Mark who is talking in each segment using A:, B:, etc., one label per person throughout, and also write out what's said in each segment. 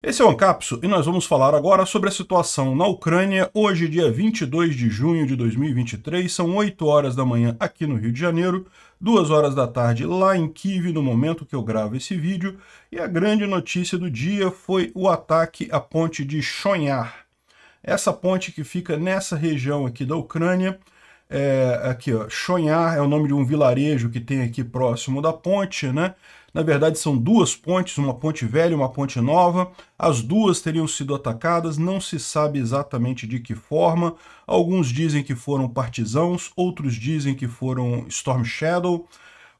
A: Esse é o Ancapso e nós vamos falar agora sobre a situação na Ucrânia. Hoje, dia 22 de junho de 2023, são 8 horas da manhã aqui no Rio de Janeiro, 2 horas da tarde lá em Kiev, no momento que eu gravo esse vídeo. E a grande notícia do dia foi o ataque à ponte de Chonhar. Essa ponte que fica nessa região aqui da Ucrânia é, aqui, ó, Chonhar é o nome de um vilarejo que tem aqui próximo da ponte, né? Na verdade, são duas pontes, uma ponte velha e uma ponte nova. As duas teriam sido atacadas, não se sabe exatamente de que forma. Alguns dizem que foram partisãos, outros dizem que foram Storm Shadow.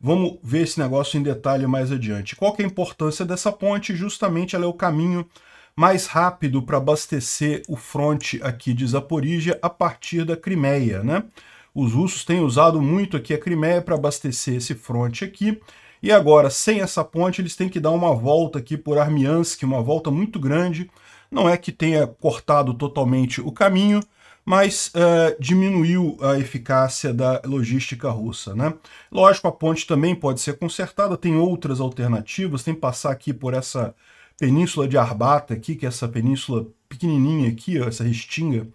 A: Vamos ver esse negócio em detalhe mais adiante. Qual é a importância dessa ponte? Justamente ela é o caminho mais rápido para abastecer o fronte aqui de Zaporígia a partir da Crimeia, né? Os russos têm usado muito aqui a Crimeia para abastecer esse fronte aqui. E agora, sem essa ponte, eles têm que dar uma volta aqui por Armiansk, uma volta muito grande. Não é que tenha cortado totalmente o caminho, mas uh, diminuiu a eficácia da logística russa. Né? Lógico, a ponte também pode ser consertada, tem outras alternativas, tem que passar aqui por essa península de Arbata aqui, que é essa península pequenininha aqui, ó, essa restinga,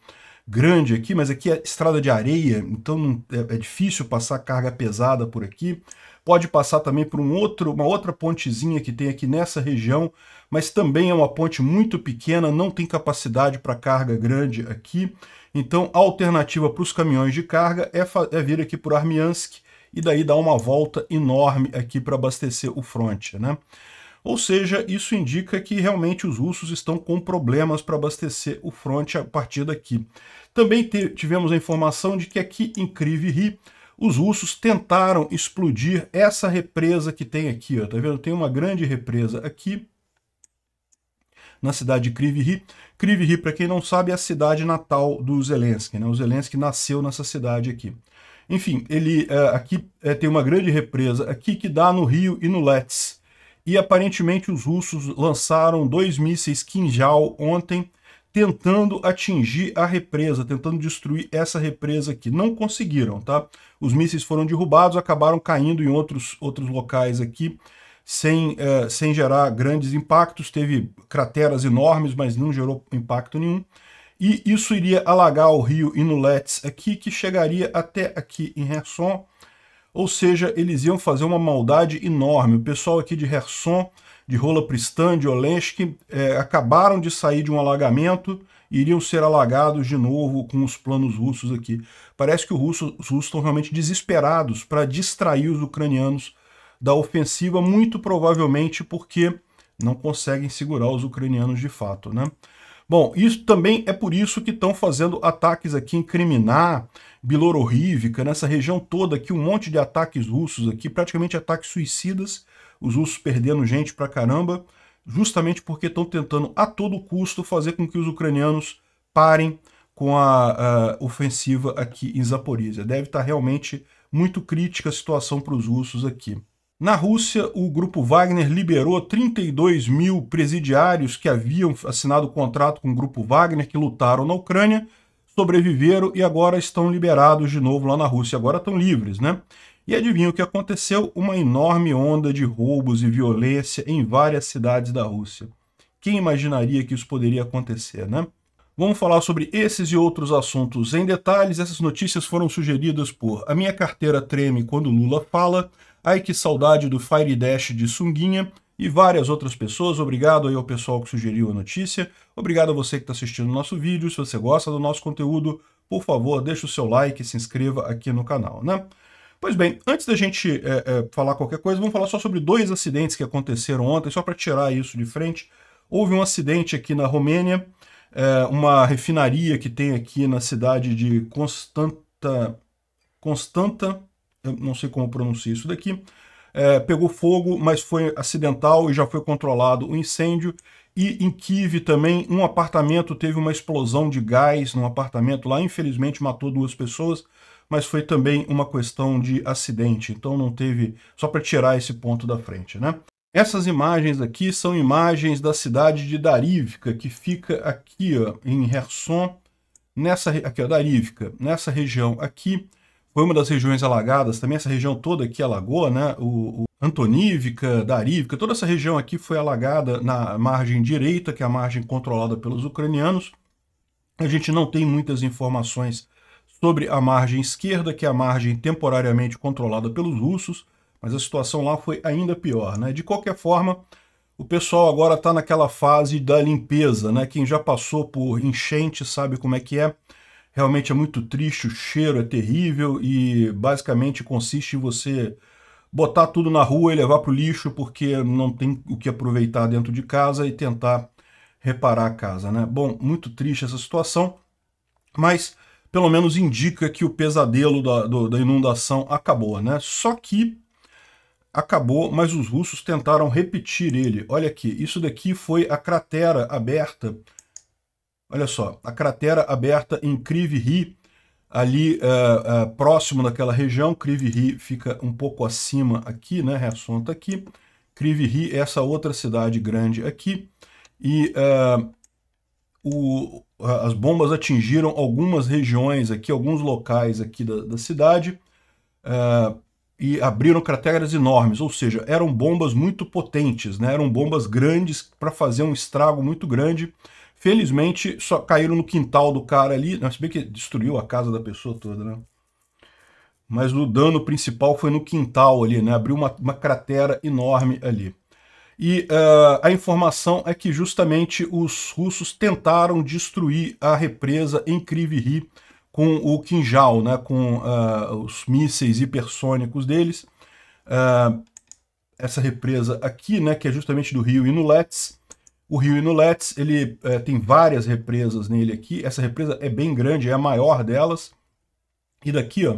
A: grande aqui, mas aqui é estrada de areia, então é, é difícil passar carga pesada por aqui. Pode passar também por um outro, uma outra pontezinha que tem aqui nessa região, mas também é uma ponte muito pequena, não tem capacidade para carga grande aqui. Então a alternativa para os caminhões de carga é, é vir aqui por Armiansk e daí dar uma volta enorme aqui para abastecer o front, né? Ou seja, isso indica que realmente os russos estão com problemas para abastecer o fronte a partir daqui. Também tivemos a informação de que aqui em Krivyi os russos tentaram explodir essa represa que tem aqui, ó, tá vendo? Tem uma grande represa aqui na cidade de Krivyi. Krivyi, para quem não sabe, é a cidade natal do Zelensky, né? O Zelensky nasceu nessa cidade aqui. Enfim, ele é, aqui é, tem uma grande represa aqui que dá no rio e no Let's e aparentemente os russos lançaram dois mísseis Kinjal ontem, tentando atingir a represa, tentando destruir essa represa aqui. Não conseguiram, tá? Os mísseis foram derrubados, acabaram caindo em outros, outros locais aqui, sem, é, sem gerar grandes impactos. Teve crateras enormes, mas não gerou impacto nenhum. E isso iria alagar o rio Inulets aqui, que chegaria até aqui em Herson, ou seja, eles iam fazer uma maldade enorme. O pessoal aqui de Herson, de Rolapistan, de Olensk, é, acabaram de sair de um alagamento e iriam ser alagados de novo com os planos russos aqui. Parece que os russos estão realmente desesperados para distrair os ucranianos da ofensiva, muito provavelmente porque não conseguem segurar os ucranianos de fato, né? Bom, isso também é por isso que estão fazendo ataques aqui em Criminar, Bilororívka, nessa região toda aqui, um monte de ataques russos aqui, praticamente ataques suicidas, os russos perdendo gente pra caramba, justamente porque estão tentando a todo custo fazer com que os ucranianos parem com a, a ofensiva aqui em Zaporizhia. Deve estar tá realmente muito crítica a situação para os russos aqui. Na Rússia, o grupo Wagner liberou 32 mil presidiários que haviam assinado contrato com o grupo Wagner, que lutaram na Ucrânia, sobreviveram e agora estão liberados de novo lá na Rússia, agora estão livres, né? E adivinha o que aconteceu? Uma enorme onda de roubos e violência em várias cidades da Rússia. Quem imaginaria que isso poderia acontecer, né? Vamos falar sobre esses e outros assuntos em detalhes. Essas notícias foram sugeridas por A Minha Carteira Treme Quando Lula Fala, Ai Que Saudade do Fire Dash de Sunguinha, e várias outras pessoas. Obrigado aí ao pessoal que sugeriu a notícia. Obrigado a você que está assistindo o nosso vídeo. Se você gosta do nosso conteúdo, por favor, deixe o seu like e se inscreva aqui no canal, né? Pois bem, antes da gente é, é, falar qualquer coisa, vamos falar só sobre dois acidentes que aconteceram ontem, só para tirar isso de frente. Houve um acidente aqui na Romênia, é, uma refinaria que tem aqui na cidade de Constanta... Constanta... Eu não sei como pronunciar isso daqui é, pegou fogo, mas foi acidental e já foi controlado o incêndio. E em Kiev também, um apartamento teve uma explosão de gás num apartamento lá, infelizmente matou duas pessoas, mas foi também uma questão de acidente, então não teve, só para tirar esse ponto da frente, né? Essas imagens aqui são imagens da cidade de Darivka que fica aqui ó, em Herson, nessa, aqui, ó, Darivka nessa região aqui, foi uma das regiões alagadas, também essa região toda aqui alagou, né? O, o Antonívica, Darívica, toda essa região aqui foi alagada na margem direita, que é a margem controlada pelos ucranianos. A gente não tem muitas informações sobre a margem esquerda, que é a margem temporariamente controlada pelos russos, mas a situação lá foi ainda pior, né? De qualquer forma, o pessoal agora está naquela fase da limpeza, né? Quem já passou por enchente sabe como é que é realmente é muito triste, o cheiro é terrível e basicamente consiste em você botar tudo na rua e levar para o lixo porque não tem o que aproveitar dentro de casa e tentar reparar a casa, né? Bom, muito triste essa situação, mas pelo menos indica que o pesadelo da, do, da inundação acabou, né? Só que acabou, mas os russos tentaram repetir ele. Olha aqui, isso daqui foi a cratera aberta Olha só, a cratera aberta em Crive Ri, ali uh, uh, próximo daquela região, Crive Ri fica um pouco acima aqui, né? Resson tá aqui. Crive Ri é essa outra cidade grande aqui. E uh, o, as bombas atingiram algumas regiões aqui, alguns locais aqui da, da cidade. e abriram crateras enormes, ou seja, eram bombas muito potentes, né? eram bombas grandes para fazer um estrago muito grande Felizmente, só caíram no quintal do cara ali. Não, se bem que destruiu a casa da pessoa toda, né? Mas o dano principal foi no quintal ali, né? Abriu uma, uma cratera enorme ali. E uh, a informação é que justamente os russos tentaram destruir a represa em Kriviri com o Kinjal, né? Com uh, os mísseis hipersônicos deles. Uh, essa represa aqui, né? Que é justamente do rio Inulets o rio Inuletes, ele é, tem várias represas nele aqui. Essa represa é bem grande, é a maior delas. E daqui, ó,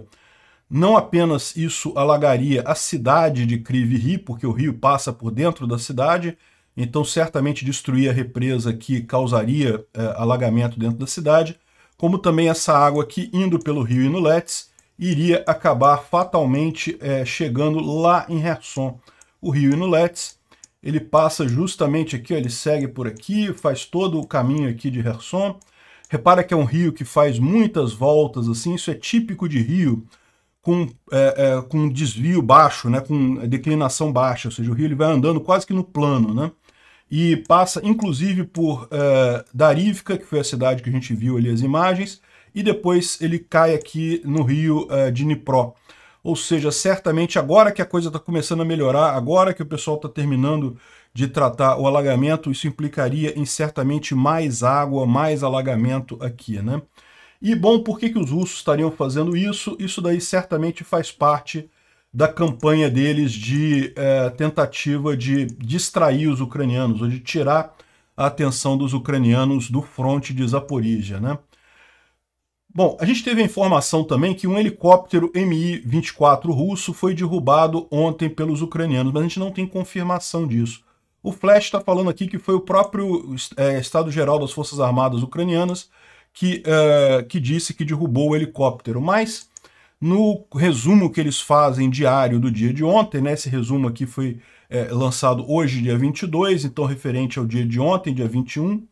A: não apenas isso alagaria a cidade de Criviri, porque o rio passa por dentro da cidade, então certamente destruir a represa que causaria é, alagamento dentro da cidade, como também essa água aqui indo pelo rio Inuletes iria acabar fatalmente é, chegando lá em Herson. O rio Inuletes ele passa justamente aqui, ó, ele segue por aqui, faz todo o caminho aqui de Herson. Repara que é um rio que faz muitas voltas, assim, isso é típico de rio com, é, é, com desvio baixo, né, com declinação baixa, ou seja, o rio ele vai andando quase que no plano, né? E passa, inclusive, por é, Darívica, que foi a cidade que a gente viu ali as imagens, e depois ele cai aqui no rio é, de Dnipro. Ou seja, certamente agora que a coisa está começando a melhorar, agora que o pessoal está terminando de tratar o alagamento, isso implicaria em certamente mais água, mais alagamento aqui, né? E bom, por que, que os russos estariam fazendo isso? Isso daí certamente faz parte da campanha deles de é, tentativa de distrair os ucranianos, ou de tirar a atenção dos ucranianos do fronte de Zaporizhia, né? Bom, a gente teve a informação também que um helicóptero Mi-24 russo foi derrubado ontem pelos ucranianos, mas a gente não tem confirmação disso. O Flash está falando aqui que foi o próprio é, Estado-Geral das Forças Armadas Ucranianas que, é, que disse que derrubou o helicóptero, mas no resumo que eles fazem diário do dia de ontem, né, esse resumo aqui foi é, lançado hoje, dia 22, então referente ao dia de ontem, dia 21,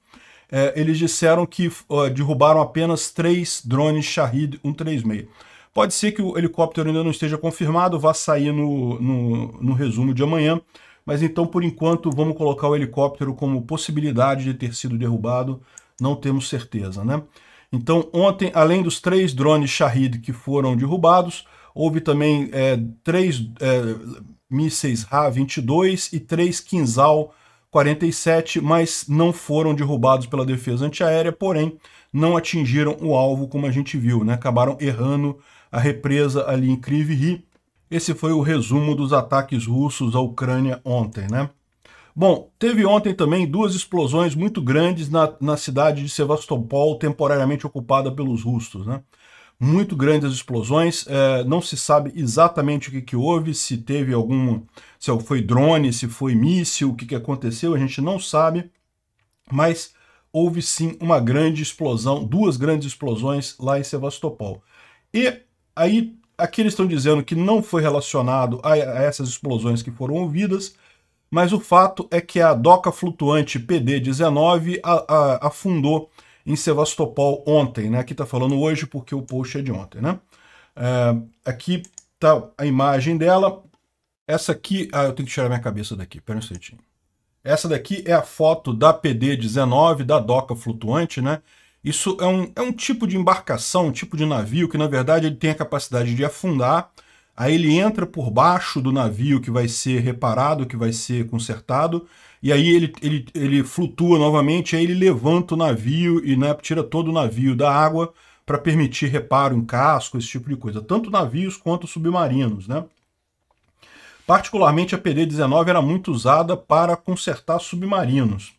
A: é, eles disseram que derrubaram apenas três drones Shahid 136. Pode ser que o helicóptero ainda não esteja confirmado, vá sair no, no, no resumo de amanhã, mas então, por enquanto, vamos colocar o helicóptero como possibilidade de ter sido derrubado, não temos certeza, né? Então, ontem, além dos três drones Shahid que foram derrubados, houve também é, três é, mísseis Ha-22 e três Kinzhal 47, mas não foram derrubados pela defesa antiaérea, porém não atingiram o alvo como a gente viu, né? acabaram errando a represa ali em Kryvyi. Esse foi o resumo dos ataques russos à Ucrânia ontem. Né? Bom, teve ontem também duas explosões muito grandes na, na cidade de Sevastopol, temporariamente ocupada pelos russos. Né? muito grandes explosões. É, não se sabe exatamente o que, que houve, se teve algum. se foi drone, se foi míssil, o que, que aconteceu, a gente não sabe, mas houve sim uma grande explosão, duas grandes explosões lá em Sevastopol. E aí aqui eles estão dizendo que não foi relacionado a, essas explosões que foram ouvidas, mas o fato é que a doca flutuante PD-19 afundou em Sevastopol ontem, né? Aqui está falando hoje porque o post é de ontem, né? É, aqui está a imagem dela. Essa aqui... Ah, eu tenho que tirar minha cabeça daqui, pera um instantinho. Essa daqui é a foto da PD-19, da doca flutuante, né? Isso é um, é um tipo de embarcação, um tipo de navio que, na verdade, ele tem a capacidade de afundar. Aí ele entra por baixo do navio que vai ser reparado, que vai ser consertado, e aí ele, ele, ele flutua novamente, aí ele levanta o navio e né, tira todo o navio da água para permitir reparo em casco, esse tipo de coisa. Tanto navios quanto submarinos, né? Particularmente a PD-19 era muito usada para consertar submarinos.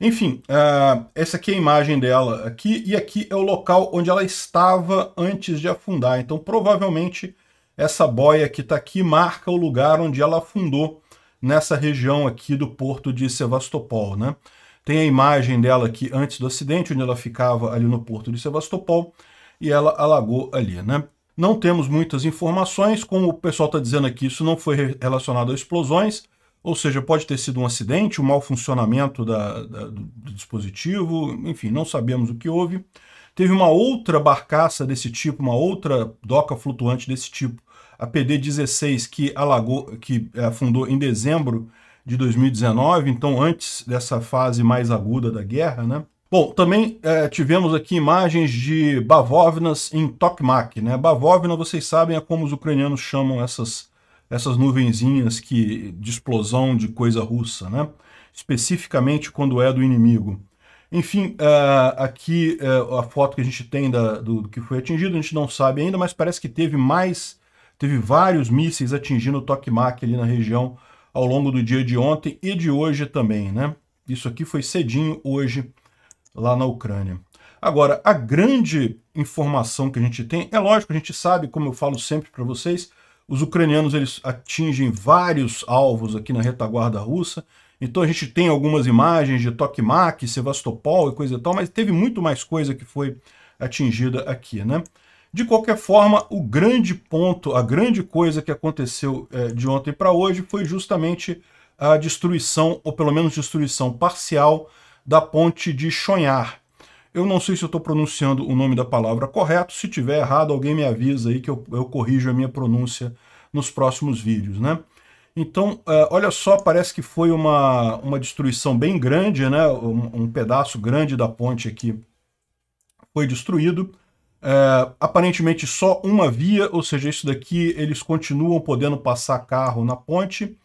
A: Enfim, uh, essa aqui é a imagem dela aqui, e aqui é o local onde ela estava antes de afundar. Então, provavelmente, essa boia que está aqui marca o lugar onde ela afundou nessa região aqui do porto de Sevastopol, né? Tem a imagem dela aqui antes do acidente, onde ela ficava ali no porto de Sevastopol, e ela alagou ali, né? Não temos muitas informações, como o pessoal está dizendo aqui, isso não foi relacionado a explosões, ou seja, pode ter sido um acidente, um mau funcionamento da, da, do dispositivo, enfim, não sabemos o que houve. Teve uma outra barcaça desse tipo, uma outra doca flutuante desse tipo, a PD 16 que alagou, que eh, afundou em dezembro de 2019, então antes dessa fase mais aguda da guerra, né? Bom, também é, tivemos aqui imagens de Bavovnas em Tokmak, né? Bavovna, vocês sabem, é como os ucranianos chamam essas, essas nuvenzinhas que, de explosão de coisa russa, né? Especificamente quando é do inimigo. Enfim, uh, aqui uh, a foto que a gente tem da, do, do, que foi atingido, a gente não sabe ainda, mas parece que teve mais Teve vários mísseis atingindo o Tokmak ali na região ao longo do dia de ontem e de hoje também, né? Isso aqui foi cedinho hoje lá na Ucrânia. Agora, a grande informação que a gente tem, é lógico, a gente sabe, como eu falo sempre para vocês, os ucranianos eles atingem vários alvos aqui na retaguarda russa, então a gente tem algumas imagens de Tokmak, Sevastopol e coisa e tal, mas teve muito mais coisa que foi atingida aqui, né? De qualquer forma, o grande ponto, a grande coisa que aconteceu é, de ontem para hoje foi justamente a destruição, ou pelo menos destruição parcial, da ponte de Chonhar. Eu não sei se eu estou pronunciando o nome da palavra correto, se tiver errado, alguém me avisa aí que eu, eu corrijo a minha pronúncia nos próximos vídeos, né? Então, eh, olha só, parece que foi uma, uma destruição bem grande, né? Um, um pedaço grande da ponte aqui foi destruído. É, aparentemente só uma via, ou seja, isso daqui eles continuam podendo passar carro na ponte.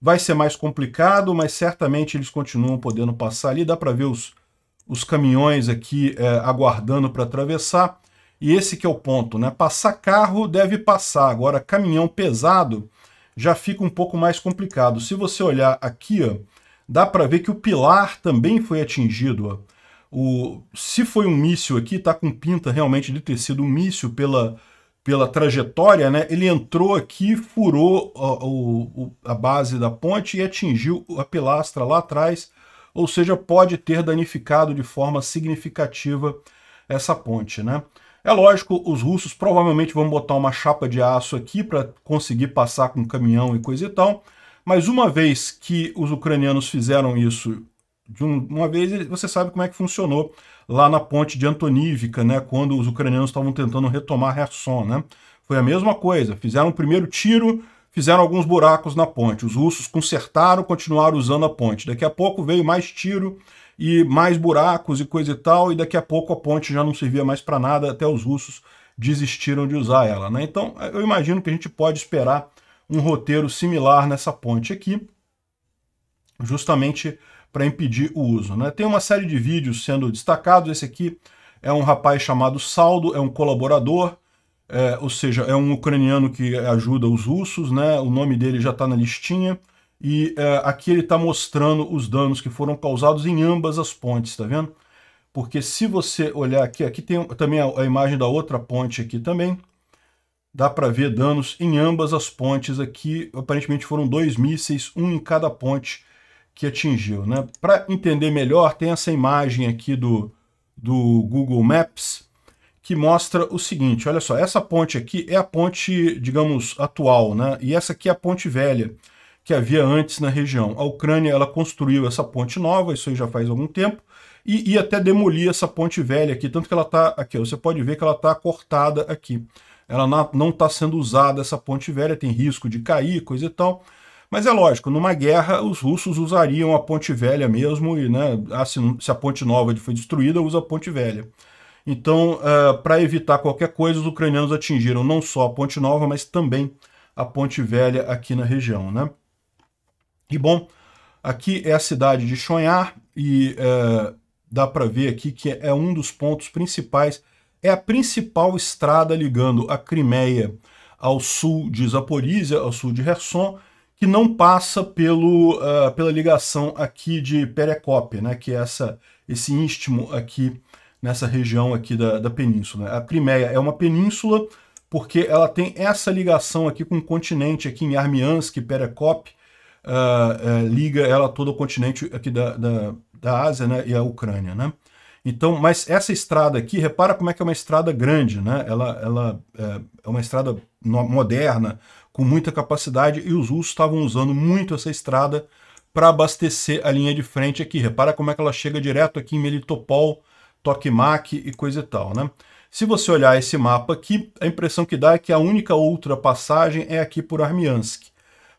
A: Vai ser mais complicado, mas certamente eles continuam podendo passar ali. Dá para ver os, os caminhões aqui é, aguardando para atravessar. E esse que é o ponto, né? Passar carro deve passar, agora caminhão pesado já fica um pouco mais complicado. Se você olhar aqui, ó, dá para ver que o pilar também foi atingido. Ó. O, se foi um míssil aqui, está com pinta realmente de ter sido um míssil pela, pela trajetória, né? Ele entrou aqui, furou a, o, a base da ponte e atingiu a pilastra lá atrás, ou seja, pode ter danificado de forma significativa essa ponte, né? É lógico, os russos provavelmente vão botar uma chapa de aço aqui para conseguir passar com caminhão e coisa e tal, mas uma vez que os ucranianos fizeram isso de um, uma vez você sabe como é que funcionou lá na ponte de Antonívica, né, quando os ucranianos estavam tentando retomar Kherson, né? Foi a mesma coisa, fizeram o primeiro tiro, fizeram alguns buracos na ponte. Os russos consertaram, continuaram usando a ponte. Daqui a pouco veio mais tiro e mais buracos e coisa e tal, e daqui a pouco a ponte já não servia mais para nada, até os russos desistiram de usar ela, né? Então, eu imagino que a gente pode esperar um roteiro similar nessa ponte aqui, justamente para impedir o uso. Né? Tem uma série de vídeos sendo destacados, esse aqui é um rapaz chamado Saldo, é um colaborador, é, ou seja, é um ucraniano que ajuda os russos, né? o nome dele já está na listinha, e é, aqui ele está mostrando os danos que foram causados em ambas as pontes, tá vendo? Porque se você olhar aqui, aqui tem também a, a imagem da outra ponte aqui também, dá para ver danos em ambas as pontes aqui, aparentemente foram dois mísseis, um em cada ponte, que atingiu. Né? Para entender melhor, tem essa imagem aqui do, do Google Maps que mostra o seguinte, olha só, essa ponte aqui é a ponte, digamos, atual, né? e essa aqui é a ponte velha que havia antes na região. A Ucrânia ela construiu essa ponte nova, isso aí já faz algum tempo, e, e até demolir essa ponte velha aqui, tanto que ela está aqui, você pode ver que ela está cortada aqui. Ela não está sendo usada, essa ponte velha, tem risco de cair, coisa e tal. Mas é lógico, numa guerra os russos usariam a ponte velha mesmo, e né, se a ponte nova foi destruída, usa a ponte velha. Então, uh, eh, para evitar qualquer coisa, os ucranianos atingiram não só a ponte nova, mas também a ponte velha aqui na região. Né? E bom, aqui é a cidade de Chonhar, e uh, dá para ver aqui que é um dos pontos principais, é a principal estrada ligando a Crimeia ao sul de Zaporizhia, ao sul de Herson que não passa pelo, uh, pela ligação aqui de Perecope, né, que é essa, esse istmo aqui nessa região aqui da, da península. A Crimeia é uma península porque ela tem essa ligação aqui com o continente, aqui em Armiansk, Perecope, uh, ah, uh, eh, liga ela todo o continente aqui da, da, da Ásia né, e a Ucrânia. Né? Então, mas essa estrada aqui, repara como é que é uma estrada grande, né? Ela, ela é, é uma estrada moderna, com muita capacidade, e os russos estavam usando muito essa estrada para abastecer a linha de frente aqui. Repara como é que ela chega direto aqui em Melitopol, Tokmak e coisa e tal, né? Se você olhar esse mapa aqui, a impressão que dá é que a única outra passagem é aqui por Armiansk.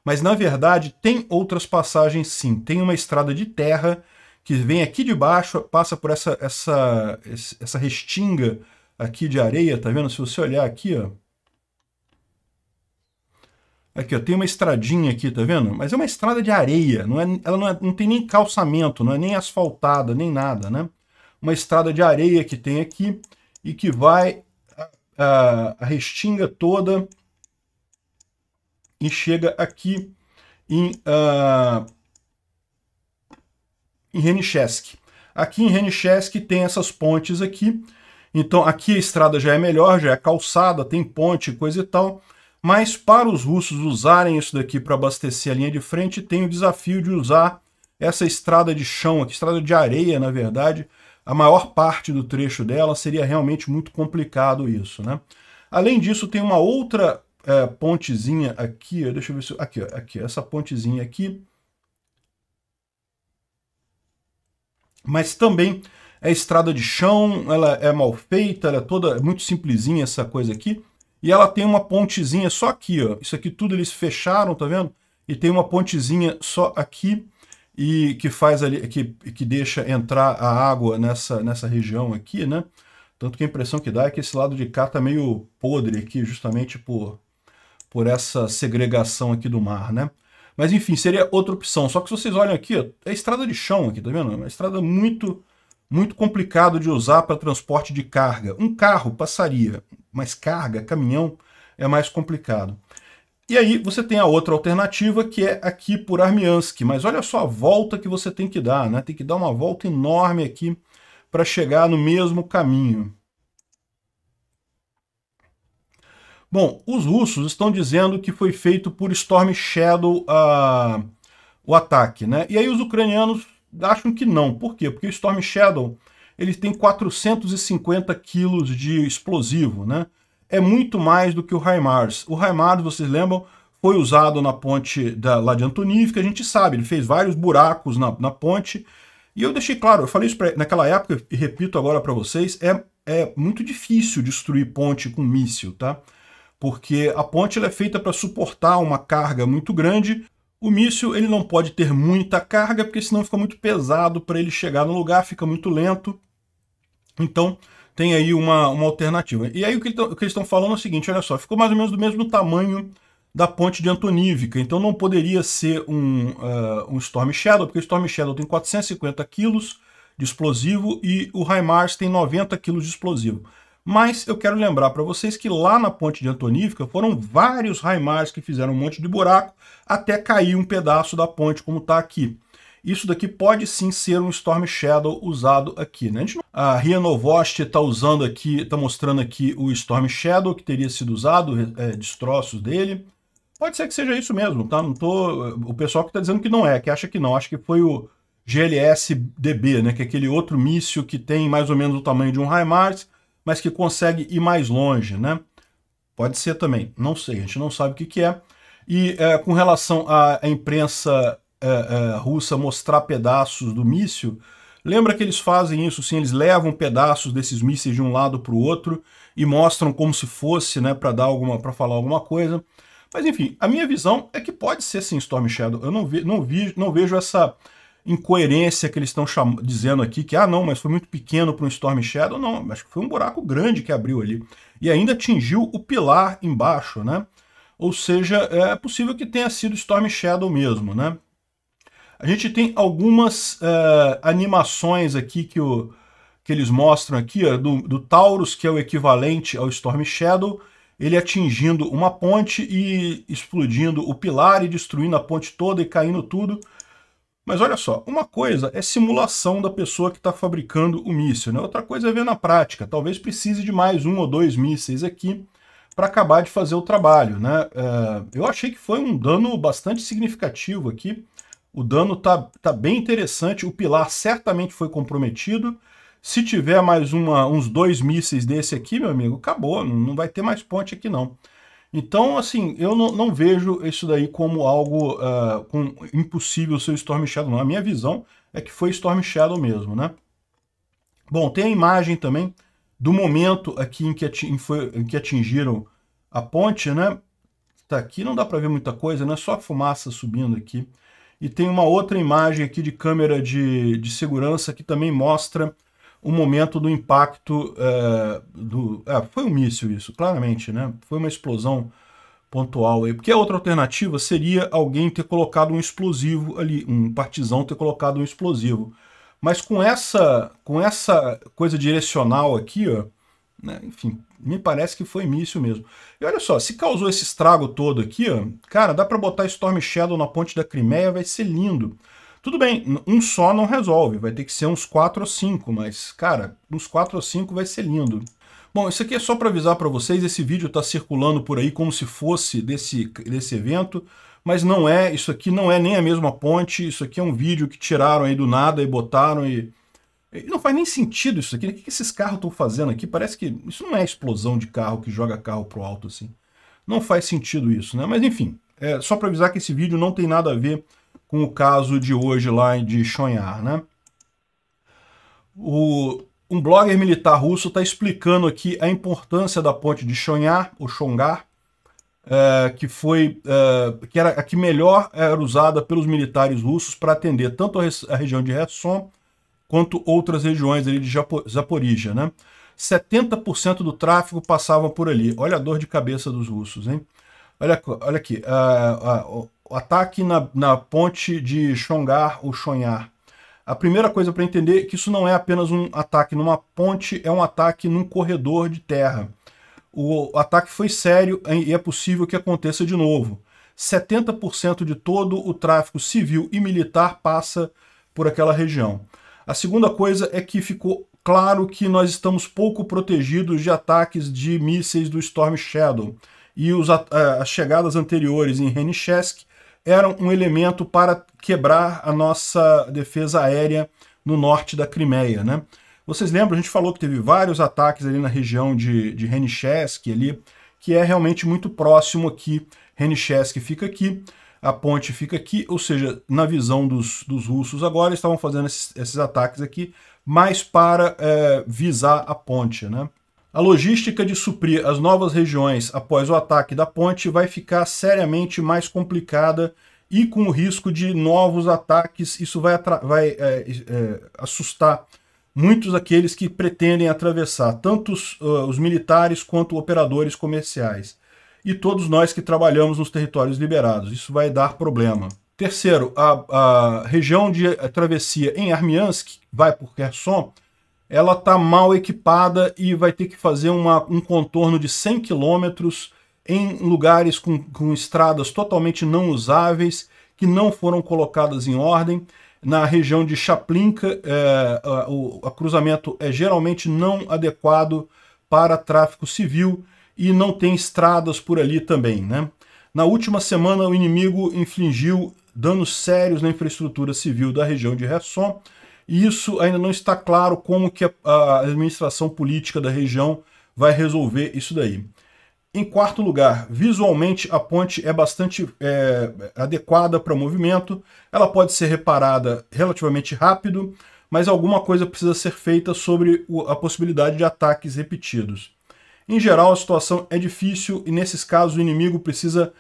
A: Mas, na verdade, tem outras passagens sim. Tem uma estrada de terra que vem aqui de baixo, passa por essa, essa, essa restinga aqui de areia, tá vendo? Se você olhar aqui, ó. Aqui, ó, tem uma estradinha aqui, tá vendo? Mas é uma estrada de areia, não é, ela não, é, não tem nem calçamento, não é nem asfaltada, nem nada, né? Uma estrada de areia que tem aqui e que vai a, a restinga toda e chega aqui em uh, em Renichesk. Aqui em Renichesk tem essas pontes aqui. Então aqui a estrada já é melhor, já é calçada, tem ponte, coisa e tal. Mas para os russos usarem isso daqui para abastecer a linha de frente, tem o desafio de usar essa estrada de chão aqui, estrada de areia, na verdade. A maior parte do trecho dela seria realmente muito complicado isso, né? Além disso, tem uma outra é, pontezinha aqui, deixa eu ver se... Aqui, aqui, essa pontezinha aqui, mas também é estrada de chão, ela é mal feita, ela é toda é muito simplesinha essa coisa aqui. E ela tem uma pontezinha só aqui, ó. Isso aqui tudo eles fecharam, tá vendo? E tem uma pontezinha só aqui e que faz ali que, que deixa entrar a água nessa nessa região aqui, né? Tanto que a impressão que dá é que esse lado de cá tá meio podre aqui, justamente por por essa segregação aqui do mar, né? Mas enfim, seria outra opção. Só que se vocês olham aqui, ó, é estrada de chão aqui, tá vendo? É uma estrada muito, muito complicado de usar para transporte de carga. Um carro passaria, mas carga, caminhão, é mais complicado. E aí você tem a outra alternativa que é aqui por Armiansk, mas olha só a volta que você tem que dar, né? Tem que dar uma volta enorme aqui para chegar no mesmo caminho. Bom, os russos estão dizendo que foi feito por Storm Shadow uh, o ataque, né? E aí os ucranianos acham que não. Por quê? Porque o Storm Shadow ele tem 450 quilos de explosivo, né? É muito mais do que o HIMARS. O HIMARS, vocês lembram, foi usado na ponte da, lá de que a gente sabe, ele fez vários buracos na, na ponte. E eu deixei claro, eu falei isso pra, naquela época e repito agora para vocês, é, é muito difícil destruir ponte com míssil, tá? porque a ponte é feita para suportar uma carga muito grande. O míssil ele não pode ter muita carga, porque senão fica muito pesado para ele chegar no lugar, fica muito lento. Então, tem aí uma, uma alternativa. E aí o que, o que eles estão falando é o seguinte, olha só, ficou mais ou menos do mesmo tamanho da ponte de Antonívica, então não poderia ser um, uh, um Storm Shadow, porque o Storm Shadow tem 450 quilos de explosivo e o HIMARS tem 90 quilos de explosivo. Mas eu quero lembrar para vocês que lá na Ponte de Antonífica foram vários raimares que fizeram um monte de buraco até cair um pedaço da ponte como está aqui. Isso daqui pode sim ser um Storm Shadow usado aqui. Né? A, a Ria Novost está usando aqui, está mostrando aqui o Storm Shadow que teria sido usado, é, destroços dele. Pode ser que seja isso mesmo, tá? Não tô. O pessoal que está dizendo que não é, que acha que não, acho que foi o GLSDB, né? Que é aquele outro míssil que tem mais ou menos o tamanho de um Raimars mas que consegue ir mais longe, né? Pode ser também, não sei, a gente não sabe o que, que é. E é, com relação à, à imprensa é, é russa mostrar pedaços do míssil, Lembra que eles fazem isso, sim, eles levam pedaços desses mísseis de um lado para o outro e mostram como se fosse, né, para dar alguma, para falar alguma coisa. Mas enfim, a minha visão é que pode ser sim Storm Shadow. Eu não, vi, não, vi, não vejo essa incoerência que eles estão dizendo aqui, que ah não, mas foi muito pequeno para um Storm Shadow, não, acho que foi um buraco grande que abriu ali. E ainda atingiu o pilar embaixo, né? Ou seja, é possível que tenha sido Storm Shadow mesmo, né? A gente tem algumas é, animações aqui que, o, que eles mostram aqui, ó, do, do Taurus, que é o equivalente ao Storm Shadow, ele atingindo uma ponte e explodindo o pilar e destruindo a ponte toda e caindo tudo. Mas olha só, uma coisa é simulação da pessoa que está fabricando o míssil, né? outra coisa é ver na prática. Talvez precise de mais um ou dois mísseis aqui para acabar de fazer o trabalho. Né? É, eu achei que foi um dano bastante significativo aqui. O dano tá, tá bem interessante, o pilar certamente foi comprometido. Se tiver mais uma, uns dois mísseis desse aqui, meu amigo, acabou, não, não vai ter mais ponte aqui não. Então, assim, eu não, não vejo isso daí como algo uh, com impossível ser Storm Shadow, não. A minha visão é que foi Storm Shadow mesmo, né? Bom, tem a imagem também do momento aqui em que, em que atingiram a ponte, né? Tá aqui, não dá para ver muita coisa, né? Só a fumaça subindo aqui. E tem uma outra imagem aqui de câmera de, de segurança que também mostra o momento do impacto é, do. É, foi um míssil isso, claramente, né? Foi uma explosão pontual aí. Porque a outra alternativa seria alguém ter colocado um explosivo ali, um partizão ter colocado um explosivo. Mas com essa, com essa coisa direcional aqui, ó, né, enfim, me parece que foi míssil mesmo. E olha só, se causou esse estrago todo aqui, ó, cara, dá para botar Storm Shadow na ponte da Crimeia, vai ser lindo. Tudo bem, um só não resolve, vai ter que ser uns 4 ou 5, mas, cara, uns 4 ou 5 vai ser lindo. Bom, isso aqui é só para avisar para vocês, esse vídeo está circulando por aí como se fosse desse, desse evento, mas não é, isso aqui não é nem a mesma ponte, isso aqui é um vídeo que tiraram aí do nada e botaram e... e não faz nem sentido isso aqui, o que esses carros estão fazendo aqui? Parece que isso não é explosão de carro que joga carro pro alto assim. Não faz sentido isso, né? Mas enfim, é só para avisar que esse vídeo não tem nada a ver com o caso de hoje lá de Chonhar, né? O, um blogger militar russo está explicando aqui a importância da ponte de Chonhar, ou Chongar, é, que foi é, que era a que melhor era usada pelos militares russos para atender tanto a, a, região de Kherson quanto outras regiões ali de Zaporizhia, né? 70% do tráfego passava por ali. Olha a dor de cabeça dos russos, hein? Olha, olha aqui, o ataque na, na ponte de Xongar ou Xonhar. A primeira coisa para entender é que isso não é apenas um ataque numa ponte, é um ataque num corredor de terra. O ataque foi sério e é possível que aconteça de novo. 70% de todo o tráfego civil e militar passa por aquela região. A segunda coisa é que ficou claro que nós estamos pouco protegidos de ataques de mísseis do Storm Shadow e os, eh, as chegadas anteriores em Renichesk eram um elemento para quebrar a nossa defesa aérea no norte da Crimeia. Né? Vocês lembram, a gente falou que teve vários ataques ali na região de, de Renichesk, ali, que é realmente muito próximo aqui. Renichesk fica aqui, a ponte fica aqui, ou seja, na visão dos, dos russos agora, eles estavam fazendo esses, esses ataques aqui mais para é, visar a ponte. Né? A logística de suprir as novas regiões após o ataque da ponte vai ficar seriamente mais complicada e com o risco de novos ataques. Isso vai, vai é, é, assustar muitos daqueles que pretendem atravessar, tanto os, uh, os militares quanto operadores comerciais. E todos nós que trabalhamos nos territórios liberados. Isso vai dar problema. Terceiro, a, a região de travessia em Armiansk, vai por Kherson, ela está mal equipada e vai ter que fazer uma, um contorno de 100 quilômetros em lugares com, com estradas totalmente não usáveis, que não foram colocadas em ordem. Na região de Chaplinca, é, o cruzamento é geralmente não adequado para tráfego civil e não tem estradas por ali também. Né? Na última semana, o inimigo infligiu danos sérios na infraestrutura civil da região de Resson, isso ainda não está claro como que a, a administração política da região vai resolver isso daí. Em quarto lugar, visualmente a ponte é bastante é, adequada para movimento, ela pode ser reparada relativamente rápido, mas alguma coisa precisa ser feita sobre a possibilidade de ataques repetidos. Em geral, a situação é difícil e nesses casos o inimigo precisa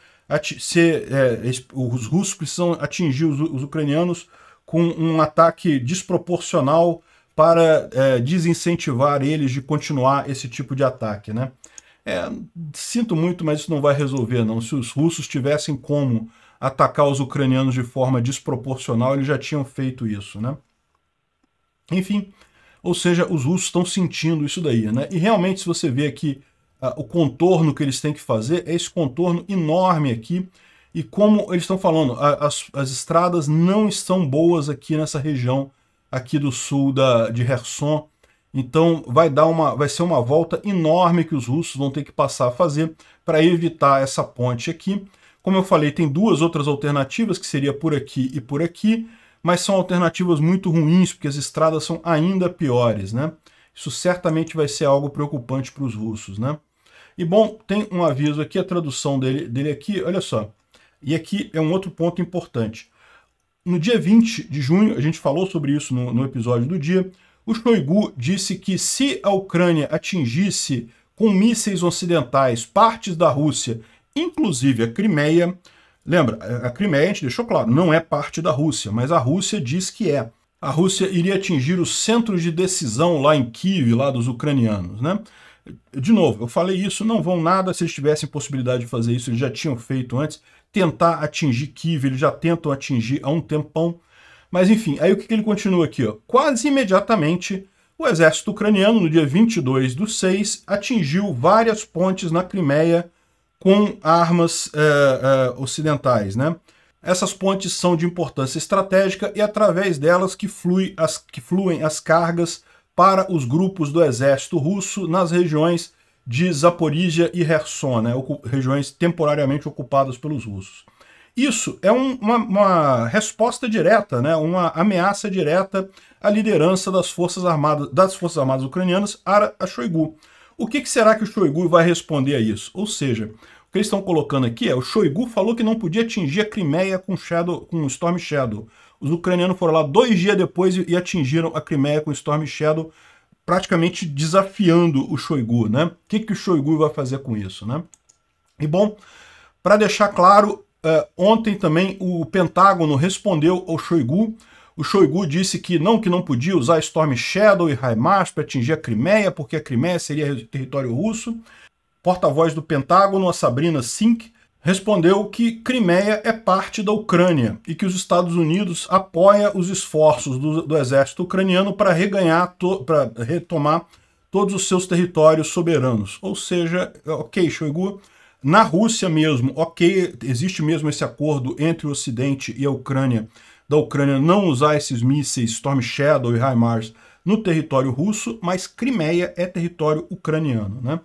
A: ser, é, os russos precisam atingir os, os ucranianos com um ataque desproporcional para é, desincentivar eles de continuar esse tipo de ataque, né? É, sinto muito, mas isso não vai resolver, não. Se os russos tivessem como atacar os ucranianos de forma desproporcional, eles já tinham feito isso, né? Enfim, ou seja, os russos estão sentindo isso daí, né? E realmente, se você vê aqui uh, o contorno que eles têm que fazer, é esse contorno enorme aqui e como eles estão falando, a, as, as estradas não estão boas aqui nessa região aqui do sul da, de Kherson. Então vai dar uma, vai ser uma volta enorme que os russos vão ter que passar a fazer para evitar essa ponte aqui. Como eu falei, tem duas outras alternativas que seria por aqui e por aqui, mas são alternativas muito ruins porque as estradas são ainda piores, né? Isso certamente vai ser algo preocupante para os russos, né? E bom, tem um aviso aqui, a tradução dele, dele aqui, olha só. E aqui é um outro ponto importante. No dia 20 de junho, a gente falou sobre isso no, no episódio do dia, o Shoigu disse que se a Ucrânia atingisse com mísseis ocidentais partes da Rússia, inclusive a Crimeia, lembra, a Crimeia a gente deixou claro, não é parte da Rússia, mas a Rússia diz que é. A Rússia iria atingir os centros de decisão lá em Kiev, lá dos ucranianos, né? De novo, eu falei isso, não vão nada, se eles tivessem possibilidade de fazer isso, eles já tinham feito antes tentar atingir Kiev, eles já tentam atingir há um tempão. Mas enfim, aí o que, que ele continua aqui? Ó? Quase imediatamente, o exército ucraniano, no dia 22 do 6, atingiu várias pontes na Crimeia com armas eh, eh, ocidentais. Né? Essas pontes são de importância estratégica e através delas que, flui as, que fluem as cargas para os grupos do exército russo nas regiões de Zaporizhia e Herson, né, regiões temporariamente ocupadas pelos russos. Isso é um, uma, uma, resposta direta, né, uma ameaça direta à liderança das Forças Armadas, das Forças Armadas Ucranianas, a, a Shoigu. O que, que, será que o Shoigu vai responder a isso? Ou seja, o que eles estão colocando aqui é o Shoigu falou que não podia atingir a Crimeia com, Shadow, com Storm Shadow. Os ucranianos foram lá dois dias depois e atingiram a Crimeia com Storm Shadow, praticamente desafiando o Shoigu, né? O que, que o Shoigu vai fazer com isso, né? E bom, para deixar claro, eh, ontem também o Pentágono respondeu ao Shoigu. O Shoigu disse que não, que não podia usar Storm Shadow e HIMARS para atingir a Crimeia, porque a Crimeia seria território russo. Porta-voz do Pentágono, a Sabrina Sink, respondeu que Crimeia é parte da Ucrânia e que os Estados Unidos apoia os esforços do, do exército ucraniano para reganhar, para retomar todos os seus territórios soberanos. Ou seja, ok, Shoigu, na Rússia mesmo, ok, existe mesmo esse acordo entre o Ocidente e a Ucrânia, da Ucrânia não usar esses mísseis Storm Shadow e HIMARS no território russo, mas Crimeia é território ucraniano, né?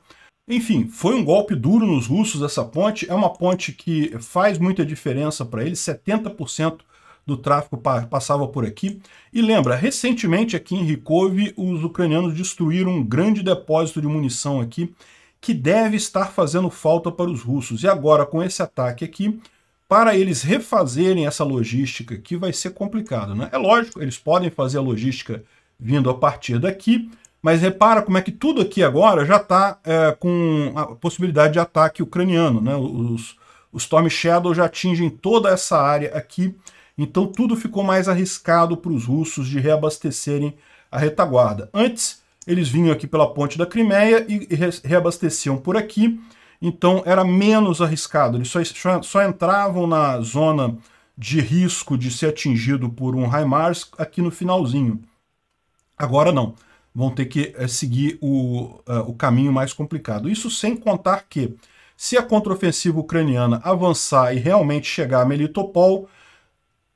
A: Enfim, foi um golpe duro nos russos essa ponte. É uma ponte que faz muita diferença para eles. 70% do tráfego pa passava por aqui. E lembra, recentemente aqui em Rikov, os ucranianos destruíram um grande depósito de munição aqui que deve estar fazendo falta para os russos. E agora, com esse ataque aqui, para eles refazerem essa logística aqui vai ser complicado. Né? É lógico, eles podem fazer a logística vindo a partir daqui, mas repara como é que tudo aqui agora já está é, com a possibilidade de ataque ucraniano. Né? Os, os Storm Shadow já atingem toda essa área aqui, então tudo ficou mais arriscado para os russos de reabastecerem a retaguarda. Antes, eles vinham aqui pela ponte da Crimeia e reabasteciam por aqui, então era menos arriscado. Eles só, só entravam na zona de risco de ser atingido por um HIMARS aqui no finalzinho. Agora não vão ter que é, seguir o, uh, o caminho mais complicado. Isso sem contar que, se a contraofensiva ucraniana avançar e realmente chegar a Melitopol,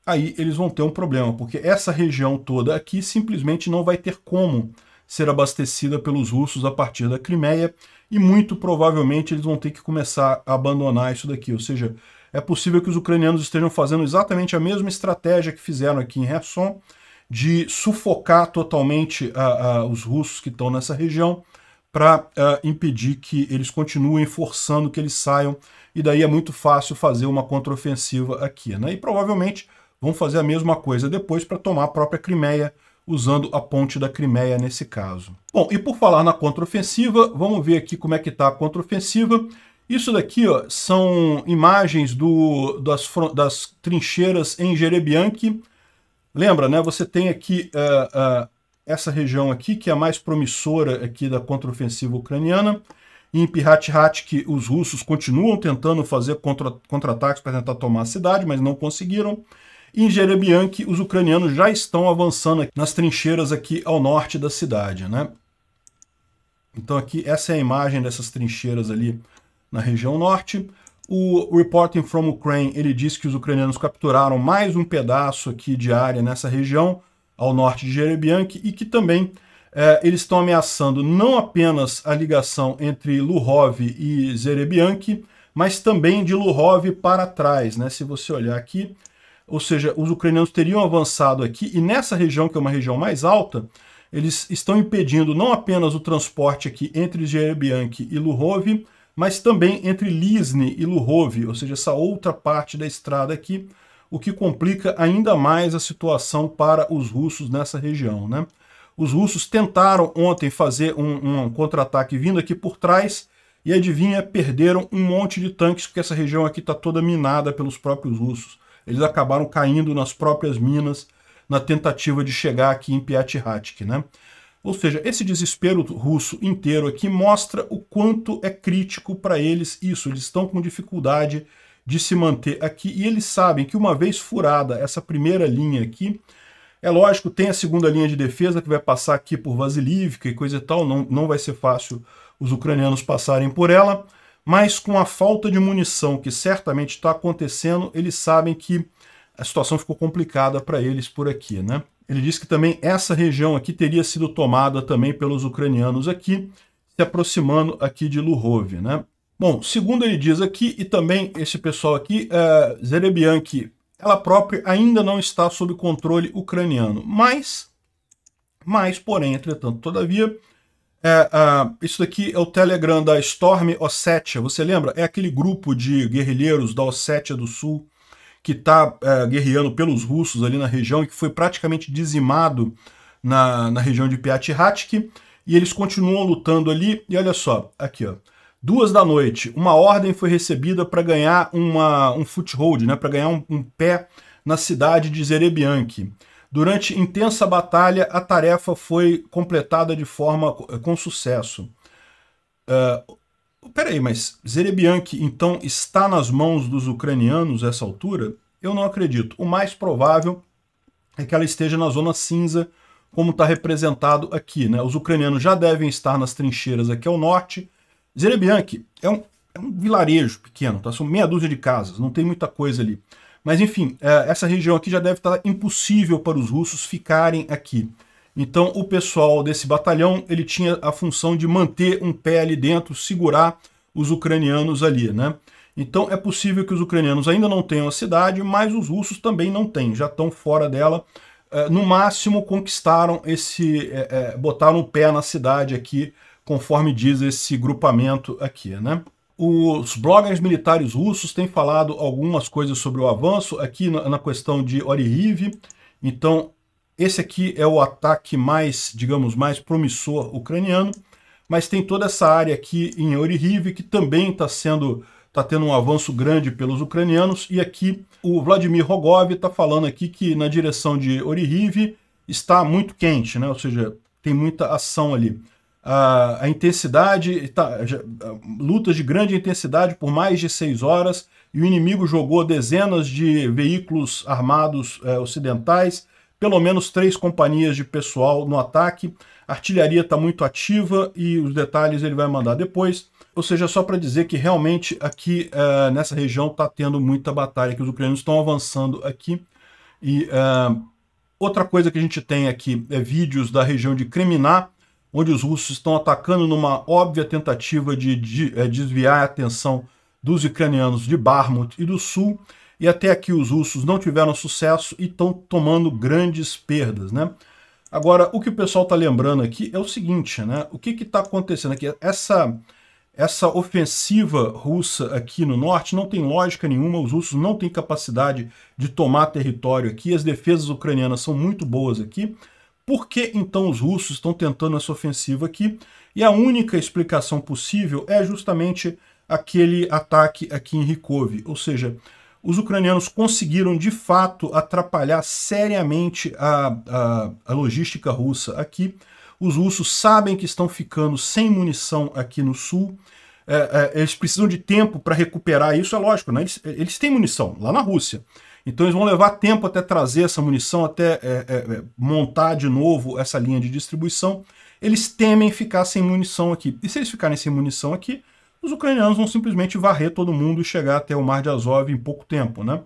A: aí eles vão ter um problema, porque essa região toda aqui simplesmente não vai ter como ser abastecida pelos russos a partir da Crimeia, e muito provavelmente eles vão ter que começar a abandonar isso daqui, ou seja, é possível que os ucranianos estejam fazendo exatamente a mesma estratégia que fizeram aqui em Kherson, de sufocar totalmente uh, uh, os russos que estão nessa região para uh, ah, impedir que eles continuem forçando que eles saiam. E daí é muito fácil fazer uma contraofensiva aqui. Né? E provavelmente vão fazer a mesma coisa depois para tomar a própria Crimeia, usando a ponte da Crimeia nesse caso. Bom, e por falar na contraofensiva, vamos ver aqui como é que está a contraofensiva. Isso daqui ó, são imagens do, das, das trincheiras em Jerebianque, Lembra, né? Você tem aqui uh, uh, essa região aqui, que é a mais promissora aqui da contraofensiva ucraniana. Em Pihat que os russos continuam tentando fazer contra-ataques contra para tentar tomar a cidade, mas não conseguiram. Em Jerebiank, os ucranianos já estão avançando nas trincheiras aqui ao norte da cidade, né? Então aqui, essa é a imagem dessas trincheiras ali na região norte. O Reporting from Ukraine, ele diz que os ucranianos capturaram mais um pedaço aqui de área nessa região, ao norte de Jerebiank, e que também é, eles estão ameaçando não apenas a ligação entre Luhov e Zerebiank, mas também de Luhov para trás, né? Se você olhar aqui, ou seja, os ucranianos teriam avançado aqui, e nessa região, que é uma região mais alta, eles estão impedindo não apenas o transporte aqui entre Jerebiank e Luhov, mas também entre Lisne e Luhove, ou seja, essa outra parte da estrada aqui, o que complica ainda mais a situação para os russos nessa região. Né? Os russos tentaram ontem fazer um, um contra-ataque vindo aqui por trás, e adivinha, perderam um monte de tanques, porque essa região aqui está toda minada pelos próprios russos. Eles acabaram caindo nas próprias minas na tentativa de chegar aqui em Piatihatik, né? Ou seja, esse desespero russo inteiro aqui mostra o quanto é crítico para eles isso. Eles estão com dificuldade de se manter aqui e eles sabem que uma vez furada essa primeira linha aqui, é lógico, tem a segunda linha de defesa que vai passar aqui por Vasilivka e coisa e tal, não, não vai ser fácil os ucranianos passarem por ela, mas com a falta de munição que certamente está acontecendo, eles sabem que a situação ficou complicada para eles por aqui, né? Ele diz que também essa região aqui teria sido tomada também pelos ucranianos aqui, se aproximando aqui de Lurov, né? Bom, segundo ele diz aqui, e também esse pessoal aqui, é, Zerebianki, ela própria ainda não está sob controle ucraniano, mas, mas porém, entretanto, todavia, é, isso daqui é o Telegram da Storm Ossetia, você lembra? É aquele grupo de guerrilheiros da Ossétia do Sul que está é, guerreando pelos russos ali na região e que foi praticamente dizimado na, na região de Piatihatsky. E eles continuam lutando ali. E olha só, aqui, ó. Duas da noite, uma ordem foi recebida para ganhar uma, um foothold, né, para ganhar um, um, pé na cidade de Zerebianque. Durante intensa batalha, a tarefa foi completada de forma é, com sucesso. Uh, Peraí, mas Zerebianki então está nas mãos dos ucranianos essa altura? Eu não acredito. O mais provável é que ela esteja na zona cinza, como está representado aqui. Né? Os ucranianos já devem estar nas trincheiras aqui ao norte. Zerebianki é um, é um vilarejo pequeno, tá? são meia dúzia de casas, não tem muita coisa ali. Mas enfim, é, essa região aqui já deve estar tá impossível para os russos ficarem aqui. Então o pessoal desse batalhão, ele tinha a função de manter um pé ali dentro, segurar os ucranianos ali, né? Então é possível que os ucranianos ainda não tenham a cidade, mas os russos também não têm, já estão fora dela. É, no máximo conquistaram esse, é, é, botaram o pé na cidade aqui, conforme diz esse grupamento aqui, né? Os bloggers militares russos têm falado algumas coisas sobre o avanço aqui na, questão de Orihiv. Então, esse aqui é o ataque mais, digamos, mais promissor ucraniano, mas tem toda essa área aqui em Orihiv que também está sendo está tendo um avanço grande pelos ucranianos, e aqui o Vladimir Rogov está falando aqui que na direção de Orihiv está muito quente, né? ou seja, tem muita ação ali. A, a intensidade, tá, já, lutas de grande intensidade por mais de seis horas, e o inimigo jogou dezenas de veículos armados é, ocidentais pelo menos três companhias de pessoal no ataque. A artilharia está muito ativa e os detalhes ele vai mandar depois. Ou seja, só para dizer que realmente aqui uh, nessa região está tendo muita batalha, que os ucranianos estão avançando aqui. E uh, outra coisa que a gente tem aqui é vídeos da região de Kremlin, onde os russos estão atacando numa óbvia tentativa de, de, de eh, desviar a atenção dos ucranianos de Barmut e do Sul e até aqui os russos não tiveram sucesso e estão tomando grandes perdas, né? Agora, o que o pessoal está lembrando aqui é o seguinte, né? O que está acontecendo aqui? Essa, essa ofensiva russa aqui no norte não tem lógica nenhuma, os russos não têm capacidade de tomar território aqui, as defesas ucranianas são muito boas aqui. Por que então os russos estão tentando essa ofensiva aqui? E a única explicação possível é justamente aquele ataque aqui em Rikov, ou seja, os ucranianos conseguiram de fato atrapalhar seriamente a, a, a, logística russa aqui. Os russos sabem que estão ficando sem munição aqui no sul. É, é, eles precisam de tempo para recuperar isso, é lógico, né? Eles, eles, têm munição lá na Rússia. Então eles vão levar tempo até trazer essa munição, até é, é, é montar de novo essa linha de distribuição. Eles temem ficar sem munição aqui. E se eles ficarem sem munição aqui, os ucranianos vão simplesmente varrer todo mundo e chegar até o Mar de Azov em pouco tempo, né?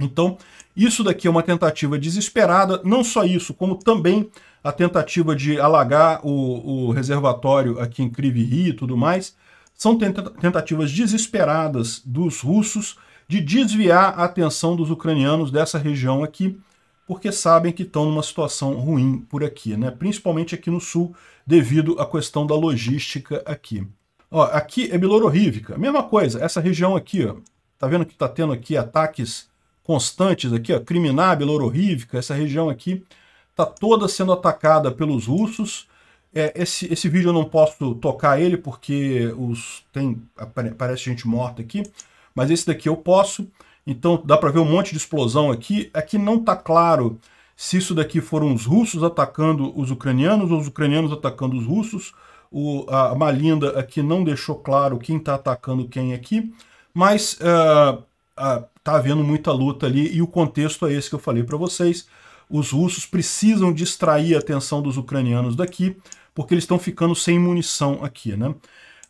A: Então, isso daqui é uma tentativa desesperada, não só isso, como também a tentativa de alagar o, o reservatório aqui em Krivi e tudo mais, são tentativas desesperadas dos russos de desviar a atenção dos ucranianos dessa região aqui, porque sabem que estão numa situação ruim por aqui, né? principalmente aqui no sul, devido à questão da logística aqui. Ó, aqui é bilororívica. Mesma coisa, essa região aqui, ó. Tá vendo que tá tendo aqui ataques constantes aqui, ó, Criminá, bilororívica, essa região aqui tá toda sendo atacada pelos russos. É, esse, esse vídeo eu não posso tocar ele porque os tem parece gente morta aqui, mas esse daqui eu posso. Então dá para ver um monte de explosão aqui. Aqui não está claro se isso daqui foram os russos atacando os ucranianos ou os ucranianos atacando os russos. O, a Malinda aqui não deixou claro quem está atacando quem aqui, mas uh, uh, havendo muita luta ali e o contexto é esse que eu falei para vocês. Os russos precisam distrair a atenção dos ucranianos daqui, porque eles estão ficando sem munição aqui, né?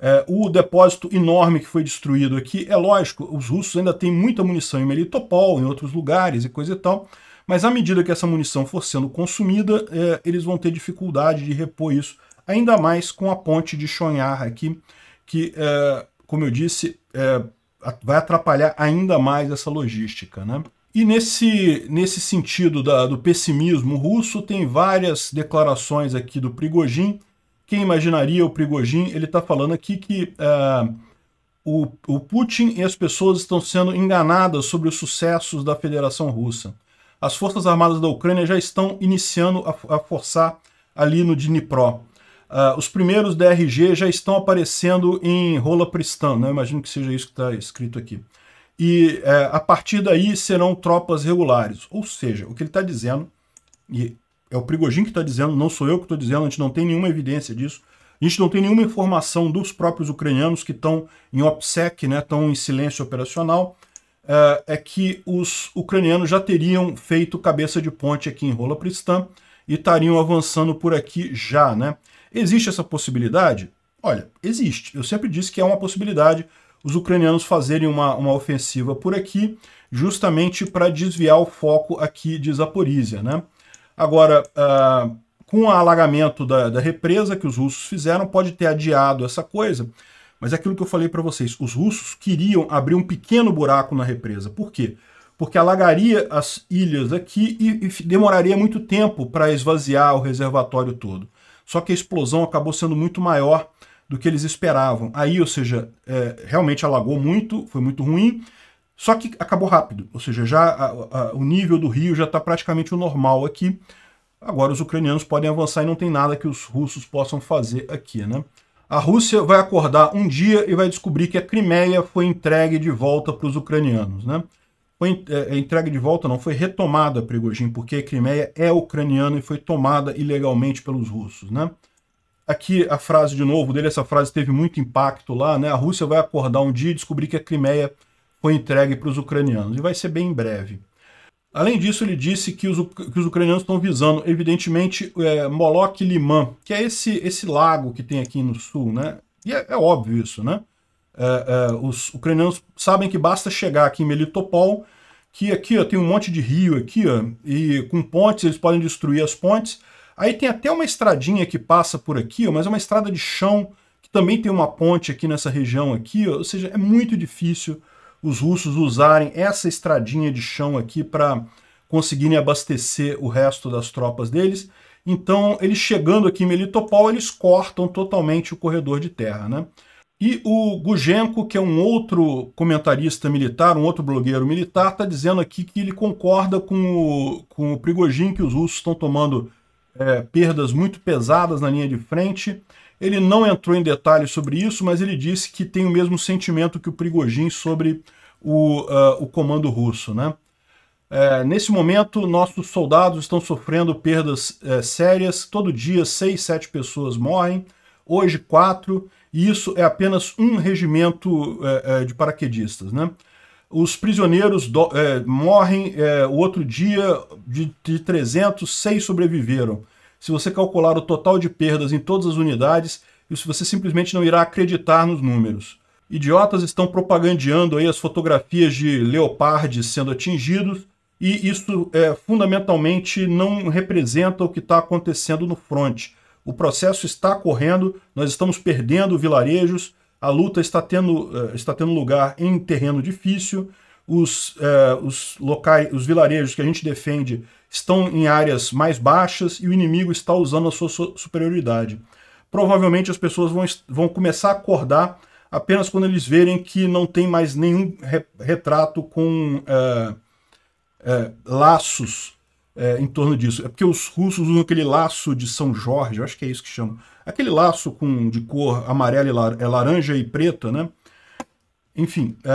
A: É, o depósito enorme que foi destruído aqui, é lógico, os russos ainda têm muita munição em Melitopol, em outros lugares e coisa e tal, mas à medida que essa munição for sendo consumida, é, eles vão ter dificuldade de repor isso ainda mais com a ponte de Chonhar aqui, que, é, como eu disse, é, vai atrapalhar ainda mais essa logística. Né? E nesse, nesse sentido da, do pessimismo russo, tem várias declarações aqui do Prigojin. Quem imaginaria o Prigojin? Ele está falando aqui que é, o, o Putin e as pessoas estão sendo enganadas sobre os sucessos da Federação Russa. As Forças Armadas da Ucrânia já estão iniciando a, a forçar ali no Dnipro. Ah, os primeiros DRG já estão aparecendo em rola pristã, né? imagino que seja isso que está escrito aqui. E é, a partir daí serão tropas regulares. Ou seja, o que ele está dizendo, e é o Prigojin que está dizendo, não sou eu que estou dizendo, a gente não tem nenhuma evidência disso, a gente não tem nenhuma informação dos próprios ucranianos que estão em OPSEC, né, estão em silêncio operacional, é, é que os ucranianos já teriam feito cabeça de ponte aqui em Rola Pristã, e estariam avançando por aqui já, né? Existe essa possibilidade? Olha, existe. Eu sempre disse que é uma possibilidade os ucranianos fazerem uma, uma ofensiva por aqui, justamente para desviar o foco aqui de Zaporizhia, né? Agora, uh, com o alagamento da, da represa que os russos fizeram, pode ter adiado essa coisa, mas é aquilo que eu falei para vocês, os russos queriam abrir um pequeno buraco na represa. Por quê? porque alagaria as ilhas aqui e, e demoraria muito tempo para esvaziar o reservatório todo. Só que a explosão acabou sendo muito maior do que eles esperavam. Aí, ou seja, é, realmente alagou muito, foi muito ruim, só que acabou rápido. Ou seja, já a, a, o nível do rio já está praticamente o normal aqui. Agora os ucranianos podem avançar e não tem nada que os russos possam fazer aqui, né? A Rússia vai acordar um dia e vai descobrir que a Crimeia foi entregue de volta para os ucranianos, né? foi é, é, entregue de volta, não, foi retomada Prigogine, porque a Crimeia é ucraniana e foi tomada ilegalmente pelos russos, né? Aqui a frase de novo dele, essa frase teve muito impacto lá, né? A Rússia vai acordar um dia e descobrir que a Crimeia foi entregue para os ucranianos, e vai ser bem em breve. Além disso, ele disse que os, que os ucranianos estão visando, evidentemente, é, Moloch Liman, que é esse, esse lago que tem aqui no sul, né? E é, é óbvio isso, né? Uh, os ucranianos sabem que basta chegar aqui em Melitopol, que aqui ó, tem um monte de rio aqui, ó, e com pontes eles podem destruir as pontes. Aí tem até uma estradinha que passa por aqui, ó, mas é uma estrada de chão, que também tem uma ponte aqui nessa região aqui, ó, ou seja, é muito difícil os russos usarem essa estradinha de chão aqui para conseguirem abastecer o resto das tropas deles. Então, eles chegando aqui em Melitopol, eles cortam totalmente o corredor de terra, né? E o Gugenko, que é um outro comentarista militar, um outro blogueiro militar, está dizendo aqui que ele concorda com o, com o Prigogine, que os russos estão tomando é, perdas muito pesadas na linha de frente. Ele não entrou em detalhes sobre isso, mas ele disse que tem o mesmo sentimento que o Prigojin sobre o, uh, o comando russo. Né? É, nesse momento, nossos soldados estão sofrendo perdas é, sérias. Todo dia, seis, sete pessoas morrem. Hoje, quatro e isso é apenas um regimento é, é, de paraquedistas. Né? Os prisioneiros do, é, morrem é, o outro dia de, de 300, 6 sobreviveram. Se você calcular o total de perdas em todas as unidades, isso você simplesmente não irá acreditar nos números. Idiotas estão propagandeando aí as fotografias de leopardes sendo atingidos, e isso é, fundamentalmente não representa o que está acontecendo no front o processo está correndo, nós estamos perdendo vilarejos, a luta está tendo, eh, está tendo lugar em terreno difícil, os, eh, os, locais, os vilarejos que a gente defende estão em áreas mais baixas e o inimigo está usando a sua superioridade. Provavelmente as pessoas vão, vão começar a acordar apenas quando eles verem que não tem mais nenhum re, retrato com eh, eh, laços é, em torno disso. É porque os russos usam aquele laço de São Jorge, eu acho que é isso que chamam. Aquele laço com, de cor amarela e lar, é laranja e preta, né? Enfim, é,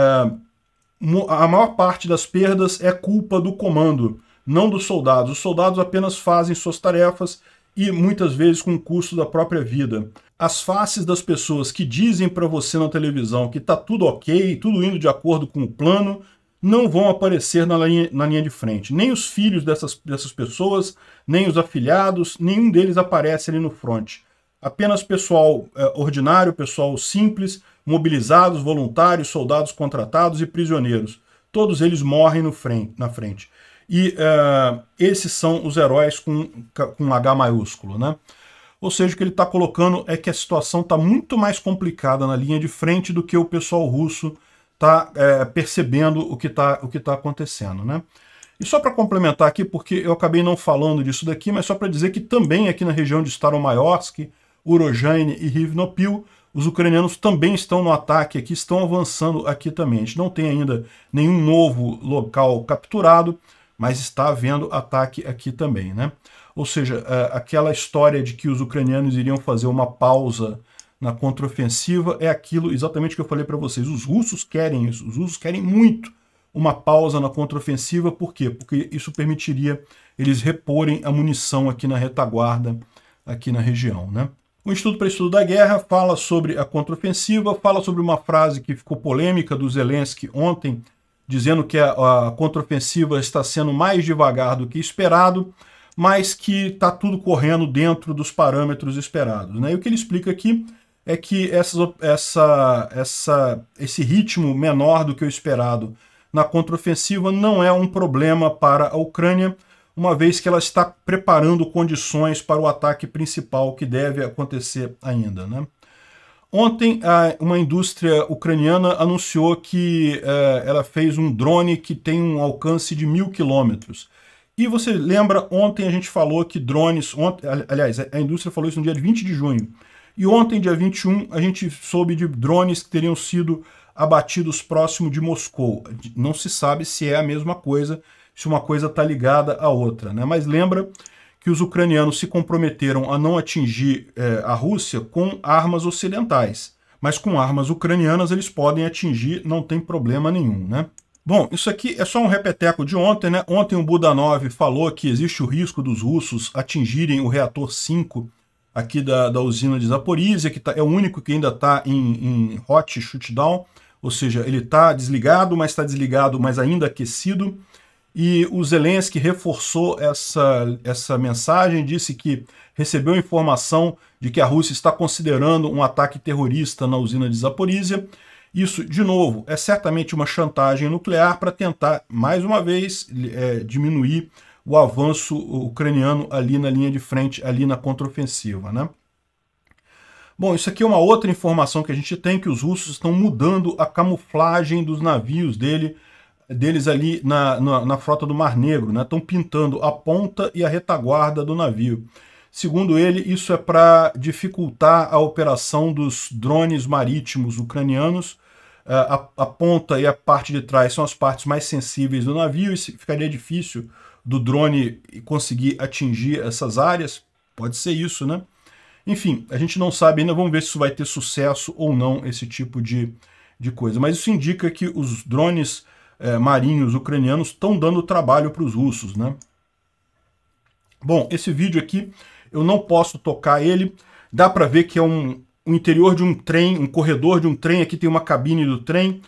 A: a maior parte das perdas é culpa do comando, não dos soldados. Os soldados apenas fazem suas tarefas e muitas vezes com o custo da própria vida. As faces das pessoas que dizem para você na televisão que tá tudo ok, tudo indo de acordo com o plano, não vão aparecer na linha, na linha de frente. Nem os filhos dessas, dessas pessoas, nem os afilhados, nenhum deles aparece ali no front. Apenas pessoal é, ordinário, pessoal simples, mobilizados, voluntários, soldados contratados e prisioneiros. Todos eles morrem no frente, na frente. E uh, esses são os heróis com, com H maiúsculo, né? Ou seja, o que ele está colocando é que a situação está muito mais complicada na linha de frente do que o pessoal russo está é, percebendo o que está tá acontecendo. Né? E só para complementar aqui, porque eu acabei não falando disso daqui, mas só para dizer que também aqui na região de Staromayorsk, Urojane e Rivnopil, os ucranianos também estão no ataque aqui, estão avançando aqui também. A gente não tem ainda nenhum novo local capturado, mas está havendo ataque aqui também, né? Ou seja, é, aquela história de que os ucranianos iriam fazer uma pausa na contraofensiva é aquilo exatamente que eu falei para vocês. Os russos querem isso, os russos querem muito uma pausa na contraofensiva, por quê? Porque isso permitiria eles reporem a munição aqui na retaguarda, aqui na região, né? O Instituto para Estudo da Guerra fala sobre a contraofensiva, fala sobre uma frase que ficou polêmica do Zelensky ontem, dizendo que a, a contraofensiva está sendo mais devagar do que esperado, mas que está tudo correndo dentro dos parâmetros esperados. Né? E o que ele explica aqui é que essas, essa, essa, esse ritmo menor do que o esperado na contraofensiva não é um problema para a Ucrânia, uma vez que ela está preparando condições para o ataque principal que deve acontecer ainda. Né? Ontem, uma indústria ucraniana anunciou que é, ela fez um drone que tem um alcance de mil quilômetros. E você lembra, ontem a gente falou que drones... aliás, a indústria falou isso no dia 20 de junho e ontem, dia 21, a gente soube de drones que teriam sido abatidos próximo de Moscou. Não se sabe se é a mesma coisa, se uma coisa está ligada à outra. Né? Mas lembra que os ucranianos se comprometeram a não atingir eh, a Rússia com armas ocidentais. Mas com armas ucranianas eles podem atingir, não tem problema nenhum, né? Bom, isso aqui é só um repeteco de ontem, né? Ontem o Budanov falou que existe o risco dos russos atingirem o reator 5 aqui da, da usina de Zaporizhia, que tá, é o único que ainda está em, em hot shutdown, ou seja, ele está desligado, mas está desligado, mas ainda aquecido. E o Zelensky reforçou essa, essa mensagem, disse que recebeu informação de que a Rússia está considerando um ataque terrorista na usina de Zaporizhia. Isso, de novo, é certamente uma chantagem nuclear para tentar, mais uma vez, é, diminuir o avanço ucraniano ali na linha de frente, ali na contraofensiva, né? Bom, isso aqui é uma outra informação que a gente tem, que os russos estão mudando a camuflagem dos navios dele, deles ali na, na, na frota do Mar Negro, né? Estão pintando a ponta e a retaguarda do navio. Segundo ele, isso é para dificultar a operação dos drones marítimos ucranianos. Eh, a, a ponta e a parte de trás são as partes mais sensíveis do navio e ficaria difícil do drone e conseguir atingir essas áreas? Pode ser isso, né? Enfim, a gente não sabe ainda, vamos ver se isso vai ter sucesso ou não, esse tipo de, de coisa. Mas isso indica que os drones eh, marinhos ucranianos estão dando trabalho para os russos, né? Bom, esse vídeo aqui, eu não posso tocar ele. Dá para ver que é um, o interior de um trem, um corredor de um trem. Aqui tem uma cabine do trem.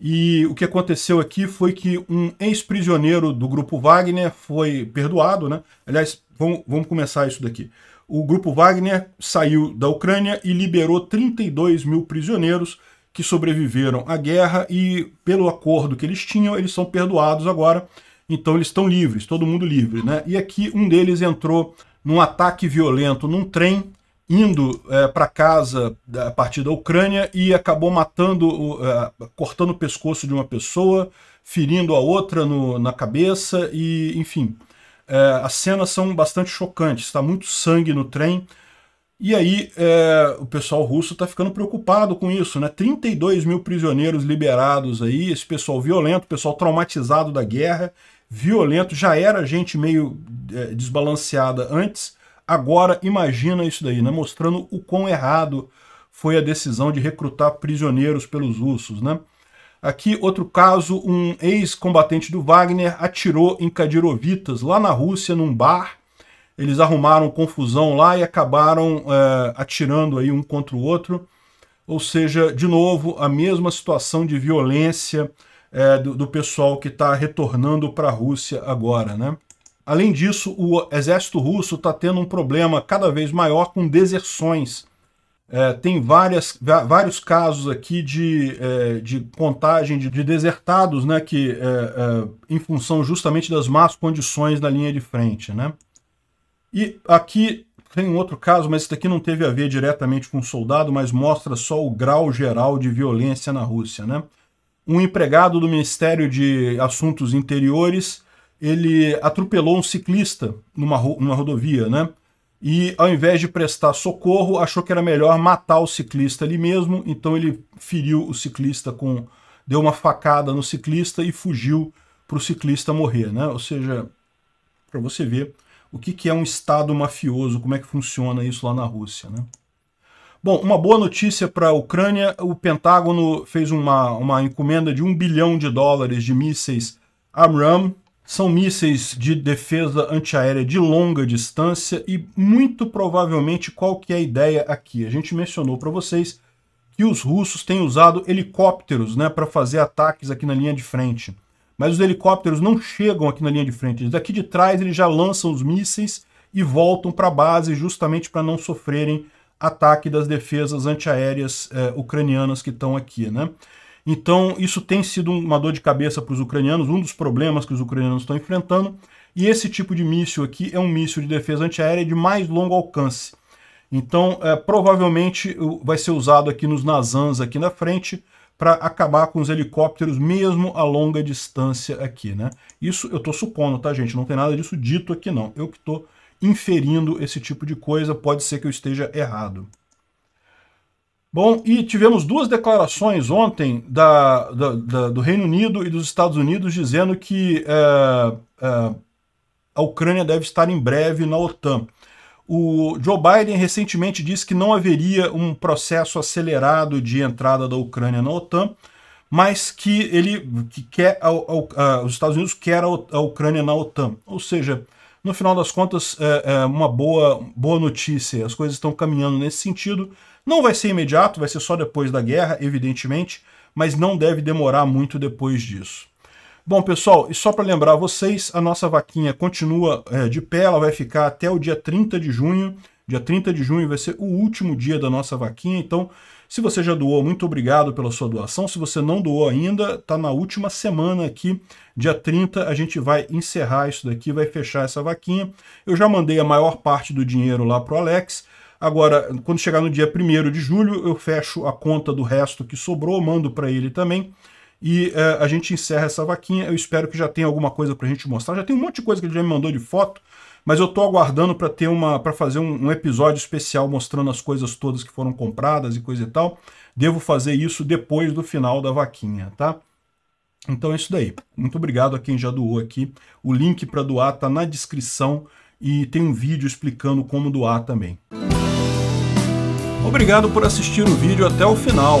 A: E o que aconteceu aqui foi que um ex-prisioneiro do grupo Wagner foi perdoado, né? Aliás, vamos, vamos começar isso daqui. O grupo Wagner saiu da Ucrânia e liberou 32 mil prisioneiros que sobreviveram à guerra e, pelo acordo que eles tinham, eles são perdoados agora. Então eles estão livres, todo mundo livre, né? E aqui um deles entrou num ataque violento num trem indo é, para casa é, a partir da Ucrânia e acabou matando, é, cortando o pescoço de uma pessoa, ferindo a outra no, na cabeça e, enfim, é, as cenas são bastante chocantes. Está muito sangue no trem. E aí é, o pessoal russo está ficando preocupado com isso, né? 32 mil prisioneiros liberados aí, esse pessoal violento, pessoal traumatizado da guerra, violento, já era gente meio é, desbalanceada antes Agora imagina isso daí, né? mostrando o quão errado foi a decisão de recrutar prisioneiros pelos russos. Né? Aqui, outro caso, um ex-combatente do Wagner atirou em Kadirovitas, lá na Rússia, num bar. Eles arrumaram confusão lá e acabaram é, atirando aí um contra o outro. Ou seja, de novo, a mesma situação de violência é, do, do pessoal que está retornando para a Rússia agora, né? Além disso, o exército russo está tendo um problema cada vez maior com deserções. É, tem várias, vários casos aqui de, é, de contagem de, de, desertados, né, que, é, é em função justamente das más condições na linha de frente. Né? E aqui tem um outro caso, mas isso daqui não teve a ver diretamente com o soldado, mas mostra só o grau geral de violência na Rússia. Né? Um empregado do Ministério de Assuntos Interiores ele atropelou um ciclista numa, ro numa rodovia, né? E ao invés de prestar socorro, achou que era melhor matar o ciclista ali mesmo, então ele feriu o ciclista com deu uma facada no ciclista e fugiu para o ciclista morrer, né? Ou seja, para você ver o que, que é um estado mafioso, como é que funciona isso lá na Rússia, né? Bom, uma boa notícia para a Ucrânia, o Pentágono fez uma, uma encomenda de um bilhão de dólares de mísseis Amram, são mísseis de defesa antiaérea de longa distância e muito provavelmente qual que é a ideia aqui? A gente mencionou para vocês que os russos têm usado helicópteros né, para fazer ataques aqui na linha de frente. Mas os helicópteros não chegam aqui na linha de frente. Daqui de trás eles já lançam os mísseis e voltam para a base justamente para não sofrerem ataque das defesas antiaéreas eh, ucranianas que estão aqui. Né? Então, isso tem sido uma dor de cabeça para os ucranianos, um dos problemas que os ucranianos estão enfrentando. E esse tipo de míssil aqui é um míssil de defesa antiaérea de mais longo alcance. Então, é, provavelmente vai ser usado aqui nos Nazans aqui na frente para acabar com os helicópteros mesmo a longa distância aqui, né? Isso eu estou supondo, tá, gente? Não tem nada disso dito aqui, não. Eu que estou inferindo esse tipo de coisa, pode ser que eu esteja errado. Bom, e tivemos duas declarações ontem da, da, da, do Reino Unido e dos Estados Unidos dizendo que é, é, a Ucrânia deve estar em breve na OTAN. O Joe Biden recentemente disse que não haveria um processo acelerado de entrada da Ucrânia na OTAN, mas que ele que quer a, a, a, os Estados Unidos quer a, Ucrânia na OTAN. Ou seja, no final das contas, é, é uma boa, boa notícia. As coisas estão caminhando nesse sentido. Não vai ser imediato, vai ser só depois da guerra, evidentemente, mas não deve demorar muito depois disso. Bom, pessoal, e só para lembrar vocês, a nossa vaquinha continua é, de pé, ela vai ficar até o dia 30 de junho. Dia 30 de junho vai ser o último dia da nossa vaquinha, então se você já doou, muito obrigado pela sua doação. Se você não doou ainda, está na última semana aqui, dia 30, a gente vai encerrar isso daqui, vai fechar essa vaquinha. Eu já mandei a maior parte do dinheiro lá para o Alex. Agora, quando chegar no dia 1 de julho, eu fecho a conta do resto que sobrou, mando para ele também e eh, a gente encerra essa vaquinha. Eu espero que já tenha alguma coisa para a gente mostrar. Já tem um monte de coisa que ele já me mandou de foto. Mas eu estou aguardando para ter uma para fazer um, um, episódio especial mostrando as coisas todas que foram compradas e coisa e tal. Devo fazer isso depois do final da vaquinha, tá? Então é isso daí. Muito obrigado a quem já doou aqui. O link para doar tá na descrição e tem um vídeo explicando como doar também. Obrigado por assistir o vídeo até o final.